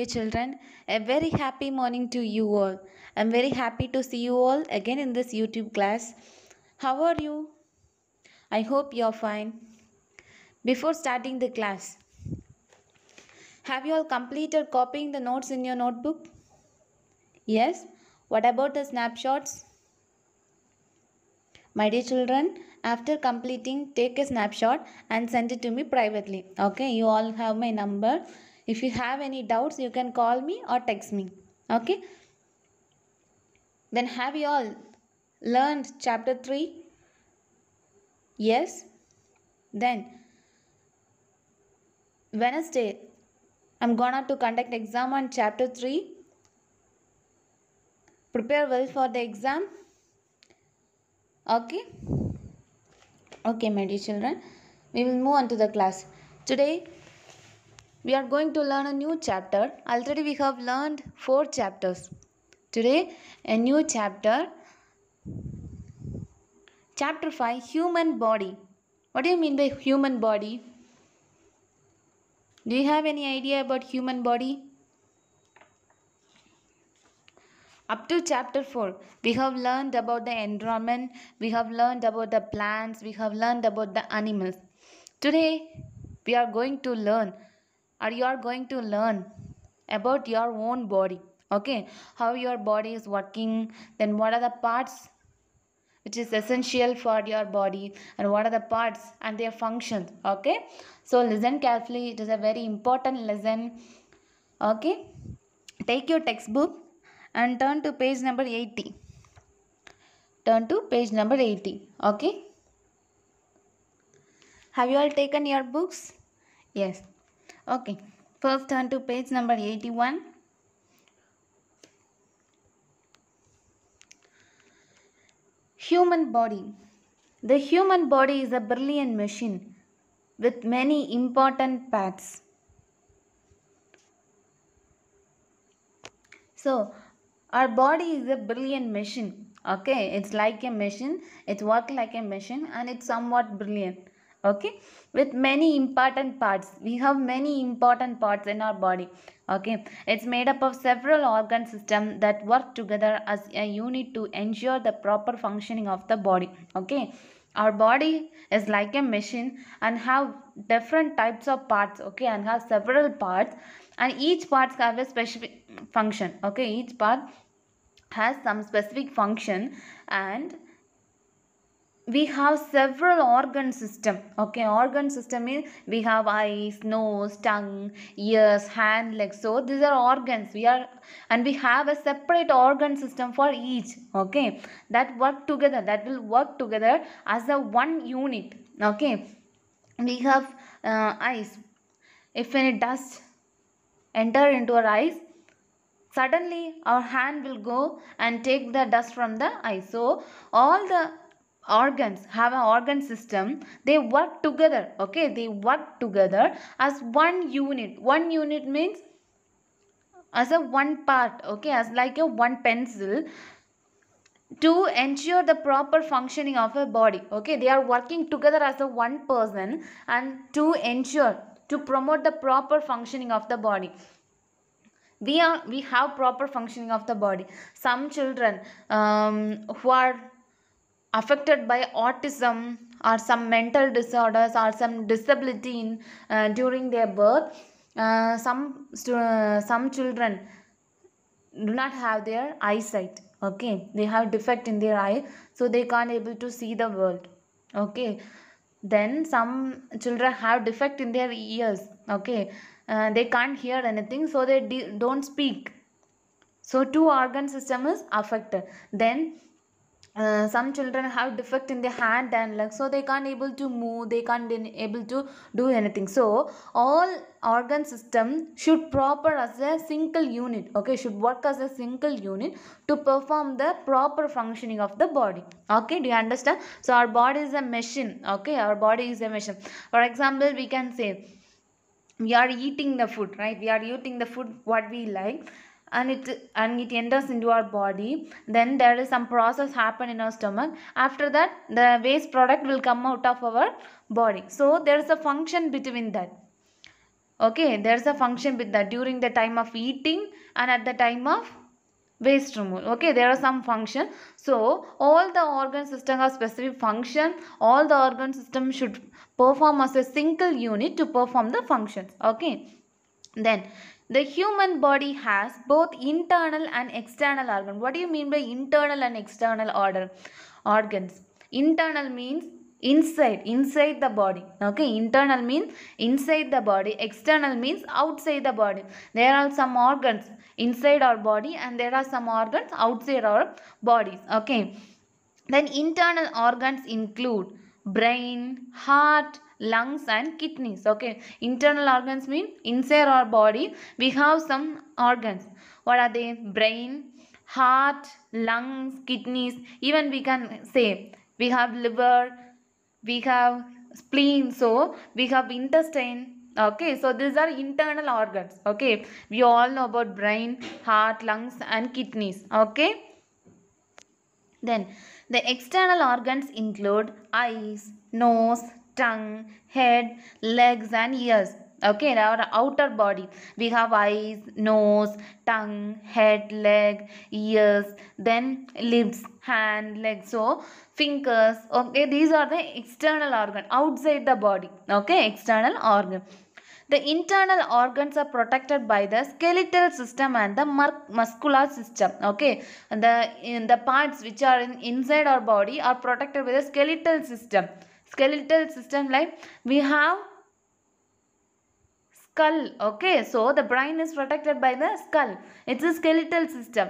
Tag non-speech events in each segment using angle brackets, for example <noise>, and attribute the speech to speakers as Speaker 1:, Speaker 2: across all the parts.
Speaker 1: dear children. A very happy morning to you all. I'm very happy to see you all again in this YouTube class. How are you? I hope you're fine. Before starting the class, have you all completed copying the notes in your notebook? Yes. What about the snapshots? My dear children, after completing, take a snapshot and send it to me privately. Okay, you all have my number. If you have any doubts, you can call me or text me. Okay. Then have you all learned chapter 3? Yes. Then Wednesday, I'm gonna to conduct exam on chapter 3. Prepare well for the exam. Okay. Okay, my dear children. We will move on to the class. Today, we are going to learn a new chapter already we have learned four chapters today a new chapter chapter 5 human body what do you mean by human body do you have any idea about human body up to chapter 4 we have learned about the environment we have learned about the plants we have learned about the animals today we are going to learn or you are going to learn about your own body okay how your body is working then what are the parts which is essential for your body and what are the parts and their functions okay so listen carefully it is a very important lesson okay take your textbook and turn to page number 80 turn to page number 80 okay have you all taken your books yes Okay. First turn to page number 81. Human body. The human body is a brilliant machine with many important parts. So, our body is a brilliant machine. Okay, it's like a machine. It works like a machine and it's somewhat brilliant okay with many important parts we have many important parts in our body okay it's made up of several organ system that work together as a unit to ensure the proper functioning of the body okay our body is like a machine and have different types of parts okay and have several parts and each part have a specific function okay each part has some specific function and we have several organ system okay organ system means we have eyes nose tongue ears hand legs so these are organs we are and we have a separate organ system for each okay that work together that will work together as a one unit okay we have uh, eyes if any dust enter into our eyes suddenly our hand will go and take the dust from the eye so all the organs have an organ system they work together okay they work together as one unit one unit means as a one part okay as like a one pencil to ensure the proper functioning of a body okay they are working together as a one person and to ensure to promote the proper functioning of the body we are we have proper functioning of the body some children um, who are affected by autism or some mental disorders or some disability in, uh, during their birth uh, some uh, some children do not have their eyesight okay they have defect in their eye so they can't able to see the world okay then some children have defect in their ears okay uh, they can't hear anything so they don't speak so two organ system is affected then uh, some children have defect in the hand and leg so they can't able to move they can't able to do anything so all organ system should proper as a single unit okay should work as a single unit to perform the proper functioning of the body okay do you understand so our body is a machine okay our body is a machine for example we can say we are eating the food right we are eating the food what we like and it and it enters into our body then there is some process happen in our stomach after that the waste product will come out of our body so there is a function between that okay there is a function with that during the time of eating and at the time of waste removal okay there are some function so all the organ system have specific function all the organ system should perform as a single unit to perform the functions okay then the human body has both internal and external organs. what do you mean by internal and external order organs internal means inside inside the body okay internal means inside the body external means outside the body there are some organs inside our body and there are some organs outside our bodies okay then internal organs include brain heart lungs and kidneys okay internal organs mean inside our body we have some organs what are they brain heart lungs kidneys even we can say we have liver we have spleen so we have intestine okay so these are internal organs okay we all know about brain heart lungs and kidneys okay then the external organs include eyes nose tongue, head, legs and ears. Okay, our outer body. We have eyes, nose, tongue, head, leg, ears, then lips, hand, legs. So, fingers. Okay, these are the external organ outside the body. Okay, external organ. The internal organs are protected by the skeletal system and the muscular system. Okay, and the in the parts which are in, inside our body are protected by the skeletal system skeletal system like we have skull okay so the brain is protected by the skull it's a skeletal system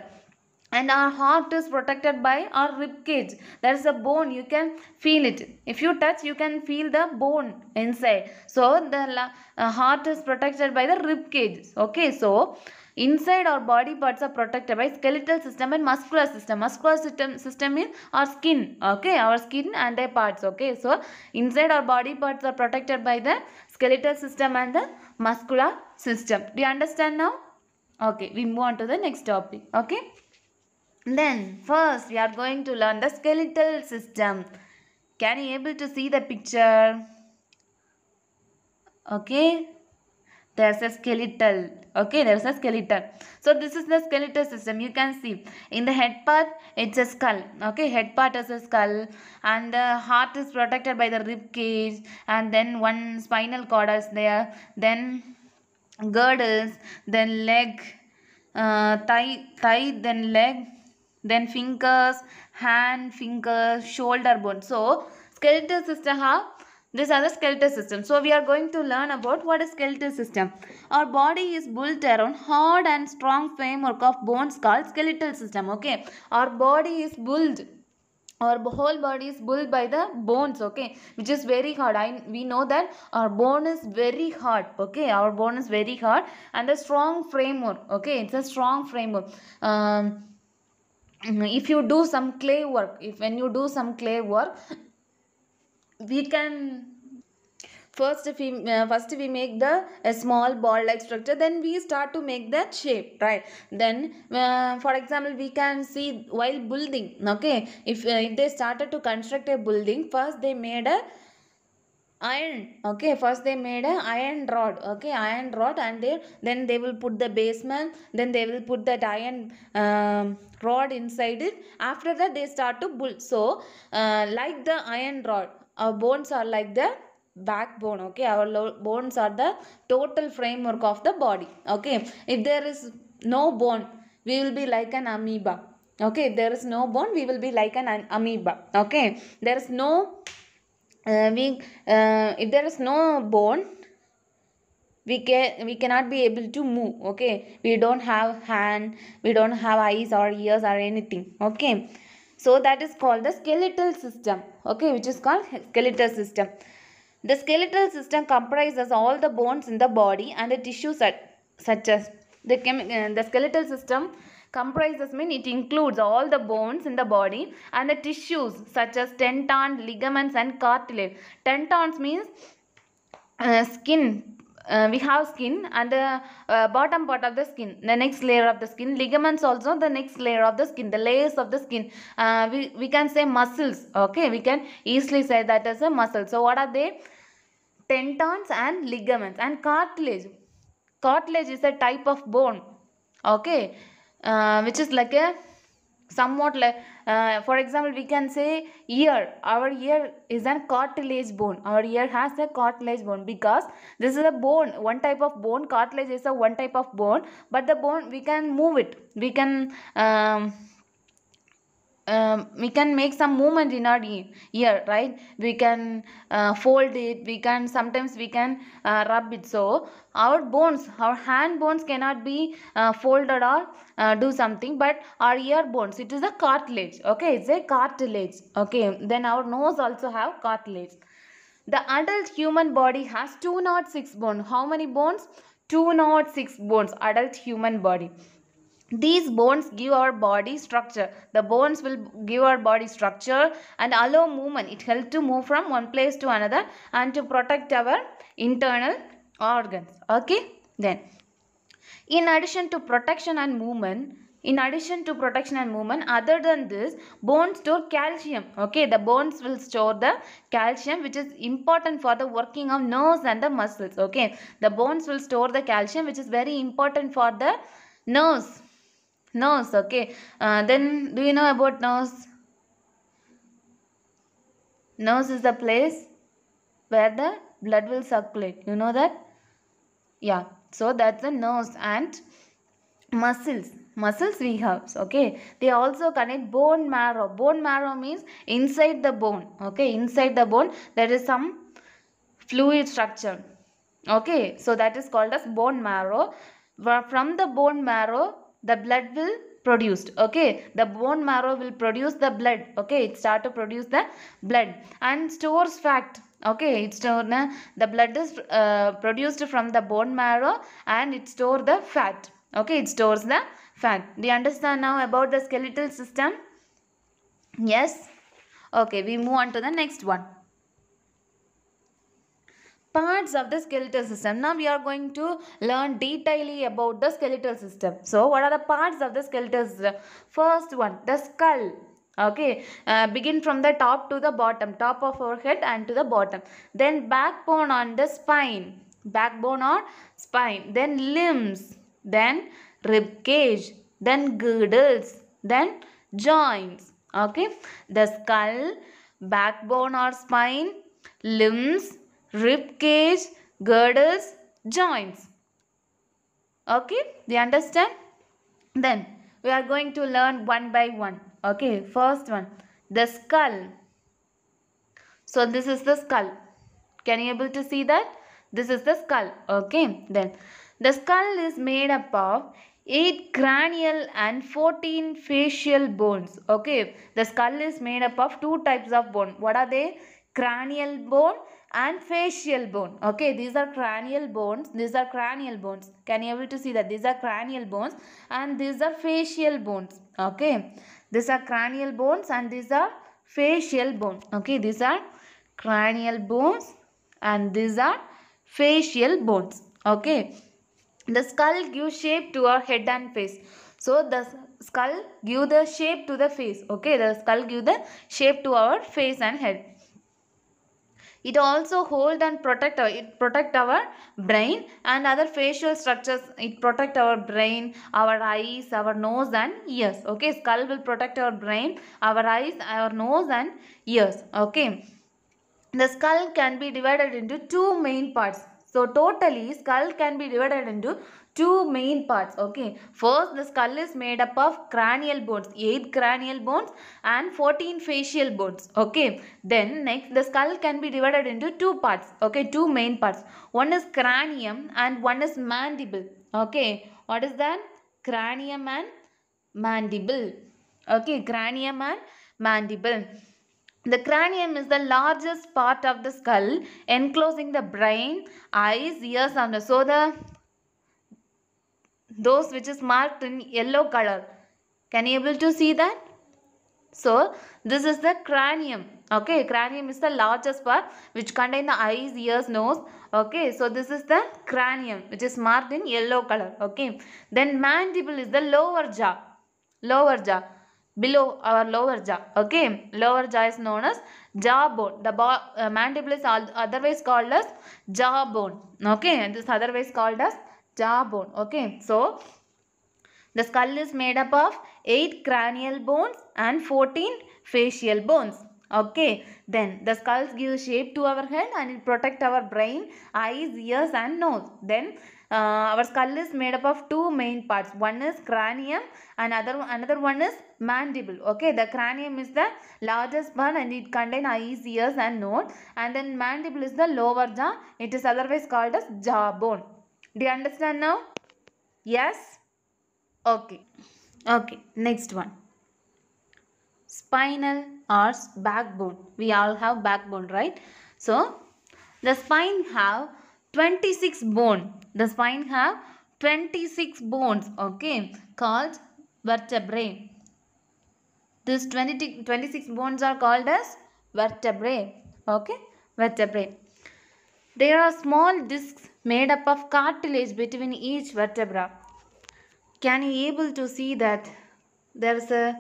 Speaker 1: and our heart is protected by our rib cage there is a bone you can feel it if you touch you can feel the bone inside so the uh, heart is protected by the rib cage okay so inside our body parts are protected by skeletal system and muscular system muscular system system is our skin okay our skin and their parts okay so inside our body parts are protected by the skeletal system and the muscular system do you understand now okay we move on to the next topic okay then first we are going to learn the skeletal system. Can you able to see the picture? Okay. There's a skeletal. Okay, there's a skeleton. So this is the skeletal system. You can see in the head part, it's a skull. Okay, head part is a skull and the heart is protected by the rib cage and then one spinal cord is there. Then girdles, then leg, uh, thigh, thigh, then leg, then fingers hand fingers shoulder bone so skeletal system have these are the skeletal system so we are going to learn about what is skeletal system our body is built around hard and strong framework of bones called skeletal system okay our body is built our whole body is built by the bones okay which is very hard I, we know that our bone is very hard okay our bone is very hard and the strong framework okay it's a strong framework um, Mm, if you do some clay work if when you do some clay work we can first if we uh, first we make the a small ball like structure then we start to make that shape right then uh, for example we can see while building okay if, uh, if they started to construct a building first they made a iron okay first they made a iron rod okay iron rod and they then they will put the basement then they will put that iron um, rod inside it after that they start to build so uh, like the iron rod our bones are like the backbone okay our bones are the total framework of the body okay if there is no bone we will be like an amoeba okay if there is no bone we will be like an amoeba okay there is no uh, we uh, if there is no bone we can we cannot be able to move okay we don't have hand we don't have eyes or ears or anything okay so that is called the skeletal system okay which is called skeletal system the skeletal system comprises all the bones in the body and the tissues such as the, uh, the skeletal system comprises mean it includes all the bones in the body and the tissues such as tendons, ligaments and cartilage. Tendons means uh, skin uh, we have skin and the uh, uh, bottom part of the skin the next layer of the skin ligaments also the next layer of the skin the layers of the skin uh, we, we can say muscles okay we can easily say that as a muscle so what are they tendons and ligaments and cartilage cartilage is a type of bone okay uh, which is like a somewhat like uh, for example we can say ear our ear is a cartilage bone our ear has a cartilage bone because this is a bone one type of bone cartilage is a one type of bone but the bone we can move it we can um, um, we can make some movement in our ear right we can uh, fold it we can sometimes we can uh, rub it so our bones our hand bones cannot be uh, folded or uh, do something but our ear bones it is a cartilage okay it's a cartilage okay then our nose also have cartilage the adult human body has 206 bones how many bones 206 bones adult human body these bones give our body structure the bones will give our body structure and allow movement it helps to move from one place to another and to protect our internal organs okay then in addition to protection and movement in addition to protection and movement, other than this, bones store calcium. Okay, the bones will store the calcium which is important for the working of nerves and the muscles. Okay, the bones will store the calcium which is very important for the nerves nose okay uh, then do you know about nose nose is the place where the blood will circulate you know that yeah so that's the nose and muscles muscles we have okay they also connect bone marrow bone marrow means inside the bone okay inside the bone there is some fluid structure okay so that is called as bone marrow from the bone marrow the blood will produced okay the bone marrow will produce the blood okay it start to produce the blood and stores fat okay it store the blood is uh, produced from the bone marrow and it store the fat okay it stores the fat do you understand now about the skeletal system yes okay we move on to the next one parts of the skeletal system. Now we are going to learn detailly about the skeletal system. So what are the parts of the skeletal system? First one, the skull. Okay, uh, begin from the top to the bottom, top of our head and to the bottom. Then backbone on the spine, backbone or spine. Then limbs, then rib cage, then girdles, then joints. Okay, the skull, backbone or spine, limbs, Ribcage, girdles, joints. Okay, we understand? Then we are going to learn one by one. Okay, first one, the skull. So this is the skull. Can you able to see that? This is the skull. Okay, then the skull is made up of 8 cranial and 14 facial bones. Okay, the skull is made up of two types of bone. What are they? Cranial bone and facial bone okay these are cranial bones these are cranial bones can you able to see that these are cranial bones and these are facial bones okay these are cranial bones and these are facial bones okay these are cranial bones and these are facial bones okay the skull gives shape to our head and face so the skull give the shape to the face okay the skull give the shape to our face and head it also hold and protect it protect our brain and other facial structures. It protect our brain, our eyes, our nose and ears. Okay, skull will protect our brain, our eyes, our nose and ears. Okay. The skull can be divided into two main parts. So totally skull can be divided into two main parts okay first the skull is made up of cranial bones 8 cranial bones and 14 facial bones okay then next the skull can be divided into two parts okay two main parts one is cranium and one is mandible okay what is that cranium and mandible okay cranium and mandible the cranium is the largest part of the skull enclosing the brain, eyes, ears and so the those which is marked in yellow color. Can you able to see that? So, this is the cranium. Okay, cranium is the largest part which contain the eyes, ears, nose. Okay, so this is the cranium which is marked in yellow color. Okay, then mandible is the lower jaw. Lower jaw. Below our lower jaw. Okay, lower jaw is known as jawbone. The uh, mandible is otherwise called as jawbone. Okay, and this otherwise called as Jaw bone. Okay. So, the skull is made up of 8 cranial bones and 14 facial bones. Okay, then the skull gives shape to our head and it protect our brain, eyes, ears and nose. Then uh, our skull is made up of two main parts. One is cranium and other, another one is mandible. Okay, the cranium is the largest one and it contains eyes, ears and nose. And then mandible is the lower jaw. It is otherwise called as jawbone. Do you understand now? Yes? Okay. Okay, next one. Spinal or backbone. We all have backbone, right? So, the spine have 26 bone. The spine have 26 bones, okay, called vertebrae. These 20, 26 bones are called as vertebrae, okay, vertebrae. There are small discs made up of cartilage between each vertebra. Can you able to see that there is a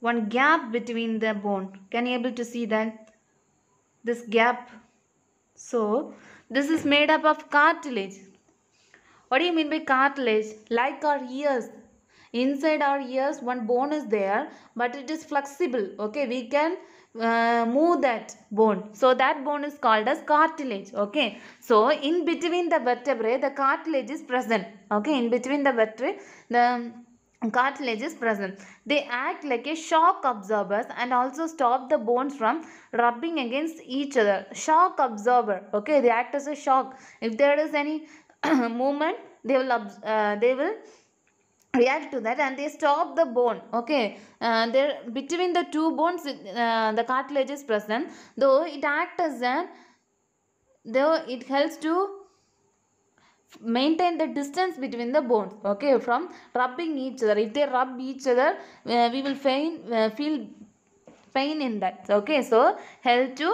Speaker 1: one gap between the bone? Can you able to see that? This gap. So, this is made up of cartilage. What do you mean by cartilage? Like our ears. Inside our ears, one bone is there, but it is flexible. Okay, we can uh, move that bone. So that bone is called as cartilage. Okay. So in between the vertebrae, the cartilage is present. Okay. In between the vertebrae, the cartilage is present. They act like a shock absorbers and also stop the bones from rubbing against each other. Shock absorber. Okay. They act as a shock. If there is any <clears throat> movement, they will, uh, they will react to that and they stop the bone okay uh, there between the two bones uh, the cartilage is present though it acts as an though it helps to maintain the distance between the bones okay from rubbing each other if they rub each other uh, we will pain, uh, feel pain in that okay so help to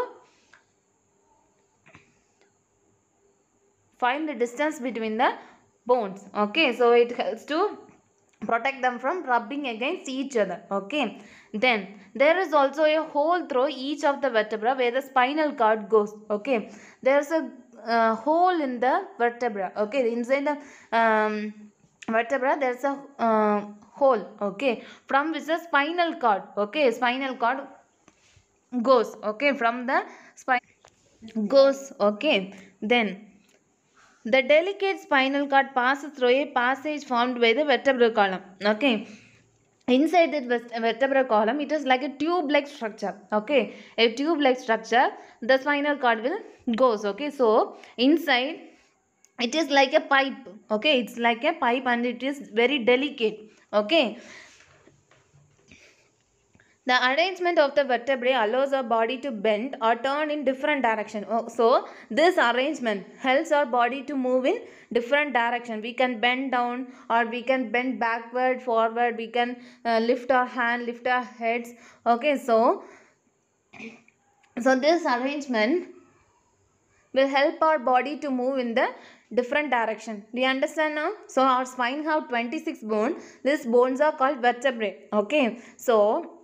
Speaker 1: find the distance between the bones okay so it helps to protect them from rubbing against each other okay then there is also a hole through each of the vertebra where the spinal cord goes okay there's a uh, hole in the vertebra okay inside the um, vertebra there's a uh, hole okay from which the spinal cord okay spinal cord goes okay from the spine goes okay then the delicate spinal cord passes through a passage formed by the vertebral column. Okay inside the vertebral column it is like a tube like structure okay a tube like structure the spinal cord will goes okay so inside it is like a pipe okay it's like a pipe and it is very delicate okay the arrangement of the vertebrae allows our body to bend or turn in different direction. Oh, so, this arrangement helps our body to move in different direction. We can bend down or we can bend backward, forward. We can uh, lift our hand, lift our heads. Okay, so, so this arrangement will help our body to move in the different direction. Do you understand now? So our spine have 26 bone. These bones are called vertebrae. Okay. So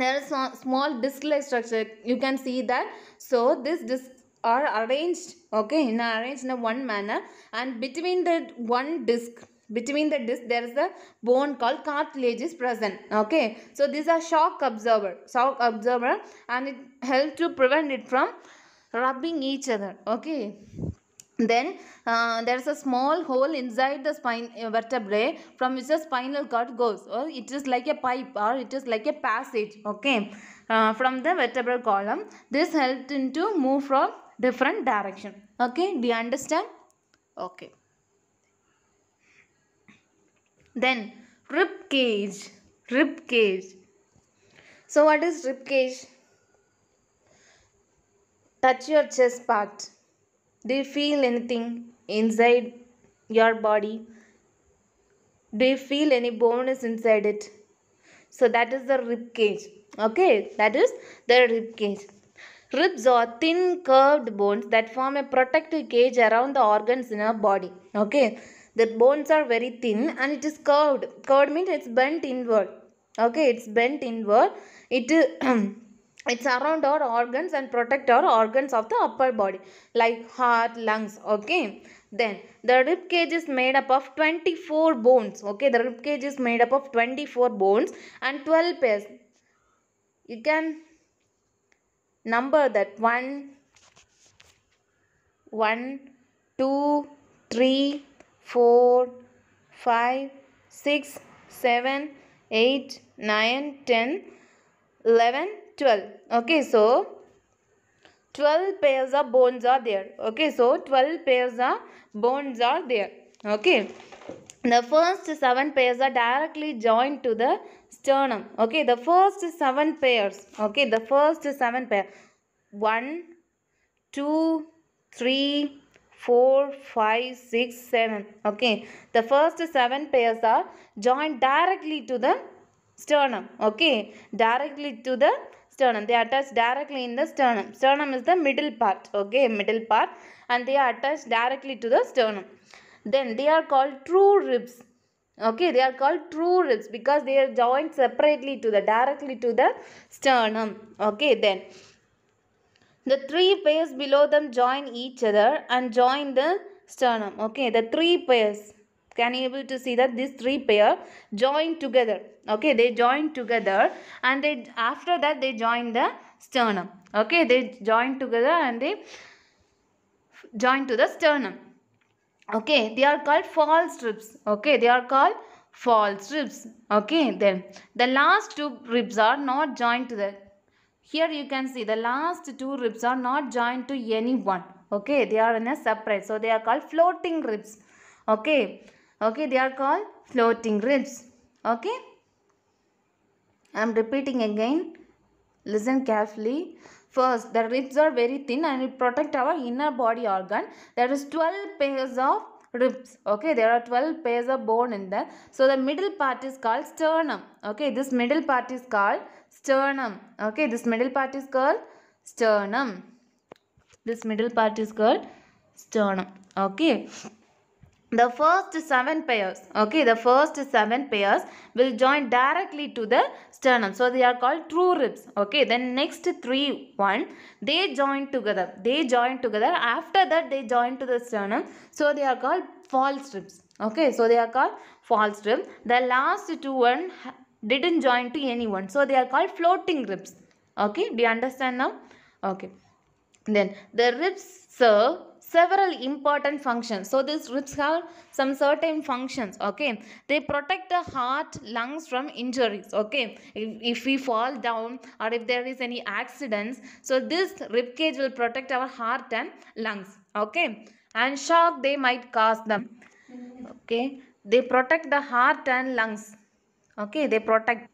Speaker 1: there is a small disc like structure you can see that so this disc are arranged okay in arranged in a one manner and between the one disc between the disc there is a bone called cartilage is present okay so these are shock absorber shock absorber and it helps to prevent it from rubbing each other okay then uh, there is a small hole inside the spine uh, vertebrae from which the spinal cord goes or it is like a pipe or it is like a passage okay uh, from the vertebral column. This helped him to move from different direction. Okay, do you understand? Okay. Then rib cage, rib cage. So what is rib cage? Touch your chest part do you feel anything inside your body? Do you feel any bones inside it? So that is the rib cage. Okay, that is the rib cage. Ribs are thin curved bones that form a protective cage around the organs in our body. Okay, the bones are very thin and it is curved. Curved means it's bent inward. Okay, it's bent inward. It <clears throat> It's around our organs and protect our organs of the upper body like heart lungs okay then the rib cage is made up of 24 bones okay the rib cage is made up of 24 bones and 12 pairs you can number that one, one, two, three, four, five, six, seven, eight, nine, ten, eleven. 12 okay so 12 pairs of bones are there okay so 12 pairs of bones are there okay the first seven pairs are directly joined to the sternum okay the first seven pairs okay the first seven pair one two three four five six seven okay the first seven pairs are joined directly to the sternum okay directly to the sternum. They are attached directly in the sternum. Sternum is the middle part, okay, middle part. And they are attached directly to the sternum. Then they are called true ribs. Okay, they are called true ribs because they are joined separately to the, directly to the sternum. Okay, then the three pairs below them join each other and join the sternum. Okay, the three pairs can you able to see that these three pair join together? Okay, they join together and they after that they join the sternum. Okay, they join together and they join to the sternum. Okay, they are called false ribs. Okay, they are called false ribs. Okay, then the last two ribs are not joined to the here you can see the last two ribs are not joined to any one. Okay, they are in a separate. So they are called floating ribs. Okay. Okay, they are called floating ribs. Okay. I am repeating again. Listen carefully. First, the ribs are very thin and it protect our inner body organ. There is 12 pairs of ribs okay there are 12 pairs of bone in there so the middle part is called sternum okay this middle part is called sternum okay this middle part is called sternum this middle part is called sternum okay the first seven pairs okay the first seven pairs will join directly to the sternum so they are called true ribs okay then next three one they join together they join together after that they join to the sternum so they are called false ribs okay so they are called false ribs the last two one didn't join to anyone so they are called floating ribs okay do you understand now okay then the ribs serve several important functions. So these ribs have some certain functions. Okay, they protect the heart, lungs from injuries. Okay, if, if we fall down or if there is any accidents, so this rib cage will protect our heart and lungs. Okay, and shock they might cause them. Okay, they protect the heart and lungs. Okay, they protect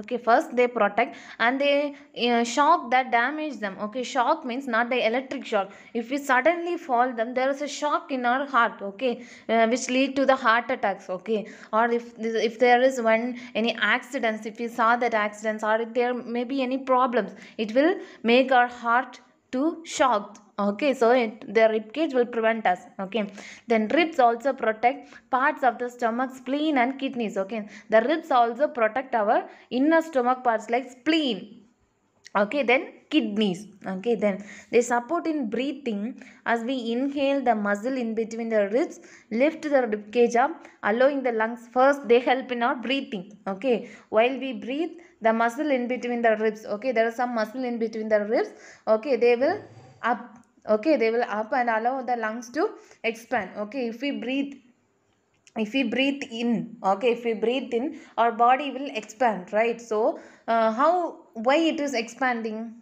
Speaker 1: okay first they protect and they uh, shock that damage them okay shock means not the electric shock if we suddenly fall them there is a shock in our heart okay uh, which lead to the heart attacks okay or if if there is one any accidents if we saw that accidents or if there may be any problems it will make our heart to shocked okay so it, the rib cage will prevent us okay then ribs also protect parts of the stomach spleen and kidneys okay the ribs also protect our inner stomach parts like spleen okay then kidneys okay then they support in breathing as we inhale the muscle in between the ribs lift the rib cage up allowing the lungs first they help in our breathing okay while we breathe the muscle in between the ribs okay there is some muscle in between the ribs okay they will up okay they will up and allow the lungs to expand okay if we breathe if we breathe in okay if we breathe in our body will expand right so uh, how why it is expanding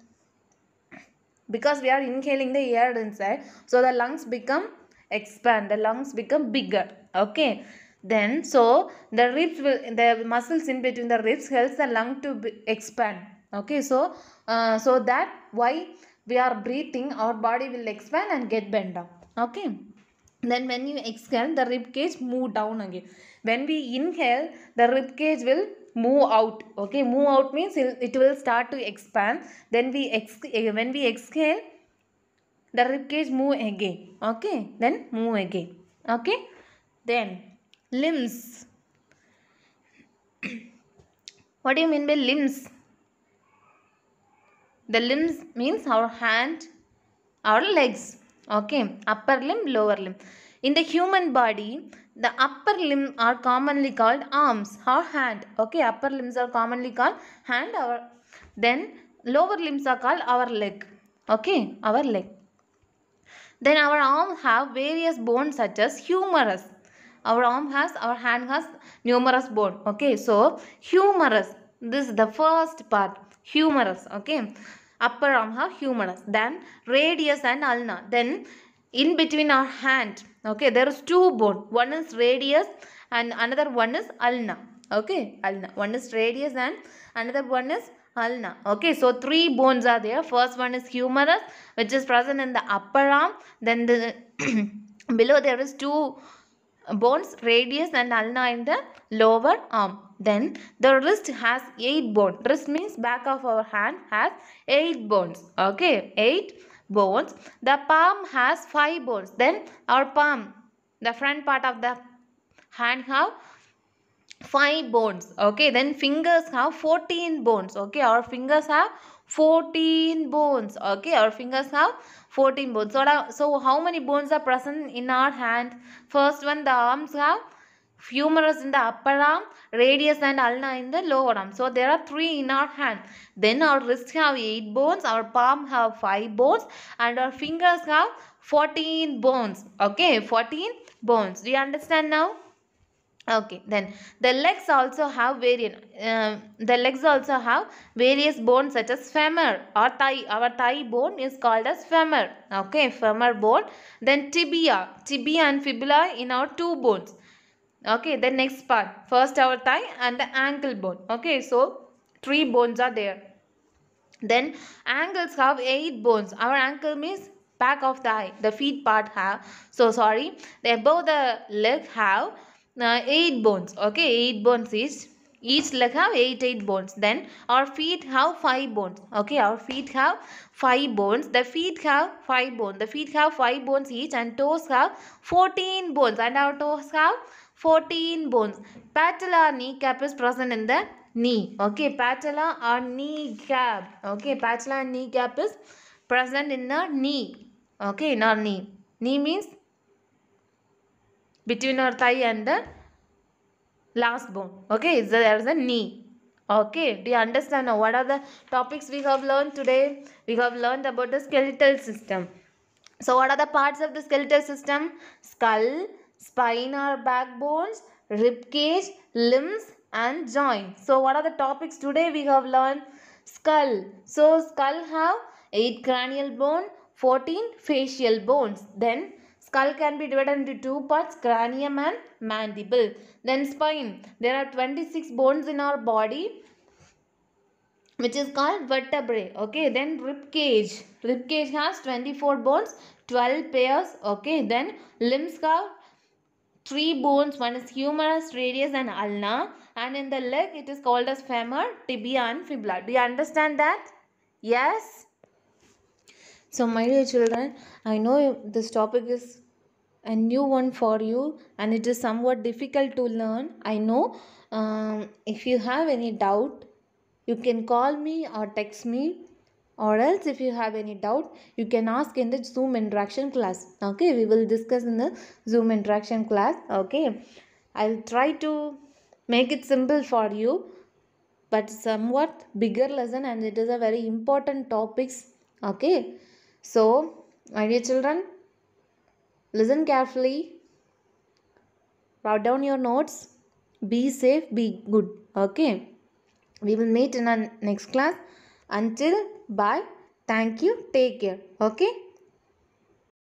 Speaker 1: because we are inhaling the air inside so the lungs become expand the lungs become bigger okay then so the ribs will the muscles in between the ribs helps the lung to expand okay so uh, so that why we are breathing, our body will expand and get bent up. Okay. Then when you exhale, the rib cage move down again. When we inhale, the rib cage will move out. Okay, move out means it will start to expand. Then we ex eh, when we exhale, the rib cage move again. Okay, then move again. Okay, then limbs. <clears throat> what do you mean by limbs? The limbs means our hand, our legs. Okay, upper limb, lower limb. In the human body, the upper limb are commonly called arms or hand. Okay, upper limbs are commonly called hand. Our then lower limbs are called our leg. Okay, our leg. Then our arm have various bones such as humerus. Our arm has, our hand has numerous bone. Okay, so humerus. This is the first part, humerus. Okay, upper arm has humerus. Then radius and ulna. Then in between our hand. Okay, there is two bone. One is radius and another one is ulna. Okay, ulna. One is radius and another one is ulna. Okay, so three bones are there. First one is humerus which is present in the upper arm. Then the <clears throat> below there is two bones radius and ulna in the lower arm. Then the wrist has 8 bones. Wrist means back of our hand has 8 bones. Okay, 8 bones. The palm has 5 bones. Then our palm, the front part of the hand have 5 bones. Okay, then fingers have 14 bones. Okay, our fingers have 14 bones. Okay, our fingers have 14 bones. So, so how many bones are present in our hand? First one, the arms have humerus in the upper arm, radius and ulna in the lower arm. So there are three in our hand. Then our wrist have eight bones, our palm have five bones and our fingers have 14 bones. Okay, 14 bones. Do you understand now? okay then the legs also have variant uh, the legs also have various bones such as femur or thigh our thigh bone is called as femur okay femur bone then tibia tibia and fibula in our two bones okay the next part first our thigh and the ankle bone okay so three bones are there then ankles have eight bones our ankle means back of the the feet part have so sorry the above the leg have uh, 8 bones okay 8 bones is each leg have 8 8 bones then our feet have 5 bones okay our feet have 5 bones the feet have 5 bones the feet have 5 bones each and toes have 14 bones and our toes have 14 bones patella kneecap is present in the knee okay patella or kneecap okay patella knee kneecap is present in the knee okay in our knee knee means between our thigh and the last bone okay there is a knee okay do you understand now what are the topics we have learned today we have learned about the skeletal system so what are the parts of the skeletal system skull spine or backbones rib cage limbs and joint so what are the topics today we have learned skull so skull have 8 cranial bone 14 facial bones then Skull can be divided into two parts, cranium and mandible. Then spine. There are 26 bones in our body which is called vertebrae. Okay, then rib cage. Rib cage has 24 bones, 12 pairs. Okay, then limbs have three bones. One is humerus, radius and ulna. And in the leg, it is called as femur, tibia and fibula. Do you understand that? Yes. So my dear children, I know this topic is a new one for you and it is somewhat difficult to learn i know um, if you have any doubt you can call me or text me or else if you have any doubt you can ask in the zoom interaction class okay we will discuss in the zoom interaction class okay i'll try to make it simple for you but somewhat bigger lesson and it is a very important topics okay so my dear children Listen carefully. Write down your notes. Be safe, be good. Okay. We will meet in our next class. Until bye. Thank you. Take care. Okay.